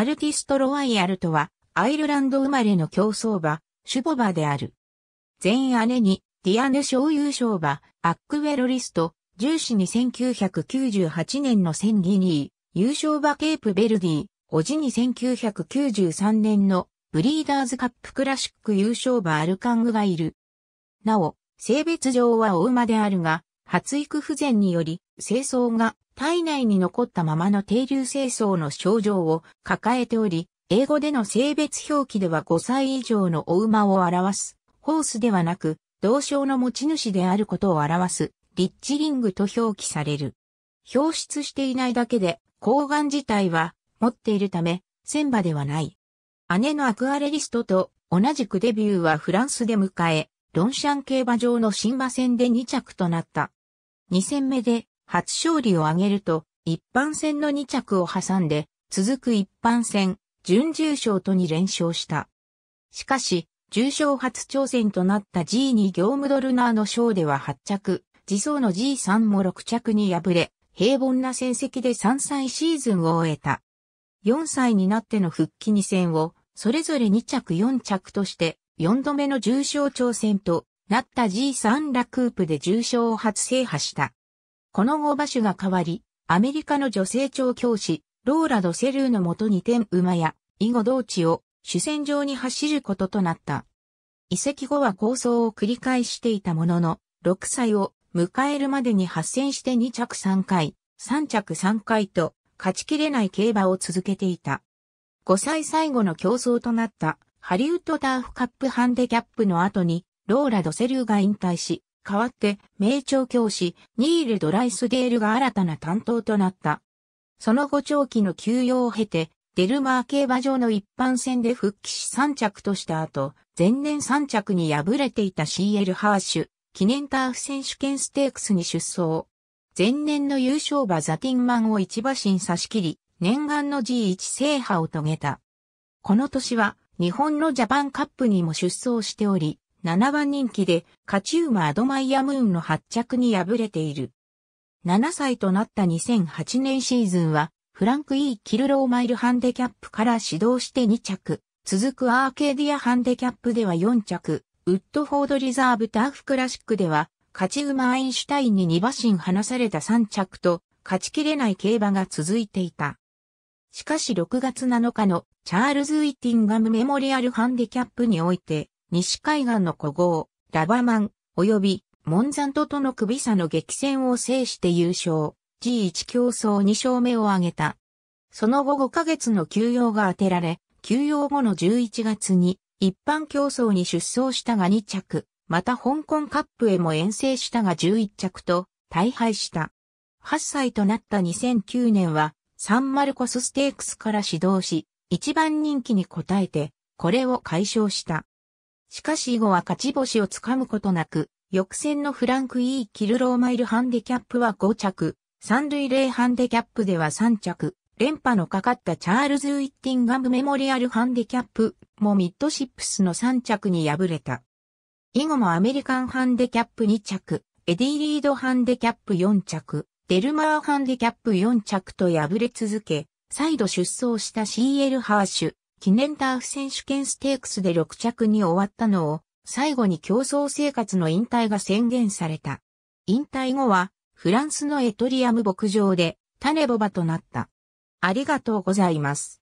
アルティスト・ロワイヤルとは、アイルランド生まれの競争馬、シュボバである。員姉に、ディアネ賞優勝馬、アックウェロリスト、重視に1998年の1ギニー、優勝馬ケープベルディ、おじに1993年のブリーダーズカップクラシック優勝馬アルカングがいる。なお、性別上はお馬であるが、発育不全により、清掃が体内に残ったままの低流性層の症状を抱えており、英語での性別表記では5歳以上のお馬を表す、ホースではなく、同症の持ち主であることを表す、リッチリングと表記される。表出していないだけで、抗がん自体は持っているため、千馬ではない。姉のアクアレリストと同じくデビューはフランスで迎え、ロンシャン競馬場の新馬戦で2着となった。2戦目で初勝利を挙げると、一般戦の2着を挟んで、続く一般戦、準重賞と2連勝した。しかし、重賞初挑戦となった G2 業務ドルナーの賞では8着、自走の G3 も6着に敗れ、平凡な戦績で3歳シーズンを終えた。4歳になっての復帰2戦を、それぞれ2着4着として、4度目の重賞挑戦となった G3 ラクープで重賞を初制覇した。この後馬種が変わり、アメリカの女性調教師、ローラ・ド・セルーのもとに天馬や、囲碁同地を主戦場に走ることとなった。移籍後は構想を繰り返していたものの、6歳を迎えるまでに発戦して2着3回、3着3回と勝ちきれない競馬を続けていた。5歳最後の競争となったハリウッドターフカップハンデキャップの後にローラ・ドセルーが引退し、代わって、名調教師、ニール・ドライスデールが新たな担当となった。その後長期の休養を経て、デルマー競馬場の一般戦で復帰し3着とした後、前年3着に敗れていた CL ハーシュ、記念ターフ選手権ステークスに出走。前年の優勝馬ザティンマンを一馬身差し切り、念願の G1 制覇を遂げた。この年は、日本のジャパンカップにも出走しており、7番人気で、カチウマアドマイヤムーンの発着に敗れている。7歳となった2008年シーズンは、フランク E キルローマイルハンデキャップから始動して2着、続くアーケーディアハンデキャップでは4着、ウッドフォードリザーブターフクラシックでは、勝ち馬アインシュタインに2馬身離された3着と、勝ちきれない競馬が続いていた。しかし6月7日のチャールズ・ウィッティンガムメモリアルハンディキャップにおいて、西海岸の古豪、ラバマン、及び、モンザントとの首差の激戦を制して優勝、G1 競争2勝目を挙げた。その後5ヶ月の休養が当てられ、休養後の11月に一般競争に出走したが2着、また香港カップへも遠征したが11着と大敗した。8歳となった2009年はサンマルコスステークスから始動し、一番人気に応えて、これを解消した。しかし以後は勝ち星をつかむことなく、翌戦のフランク E キルローマイルハンデキャップは5着、三塁レイハンデキャップでは3着、連覇のかかったチャールズ・ウィッティンガムメモリアルハンデキャップもミッドシップスの3着に敗れた。以後もアメリカンハンデキャップ2着、エディ・リードハンデキャップ4着、デルマーハンデキャップ4着と敗れ続け、再度出走した CL ハーシュ、記念ターフ選手権ステークスで6着に終わったのを、最後に競争生活の引退が宣言された。引退後は、フランスのエトリアム牧場で、種ボバとなった。ありがとうございます。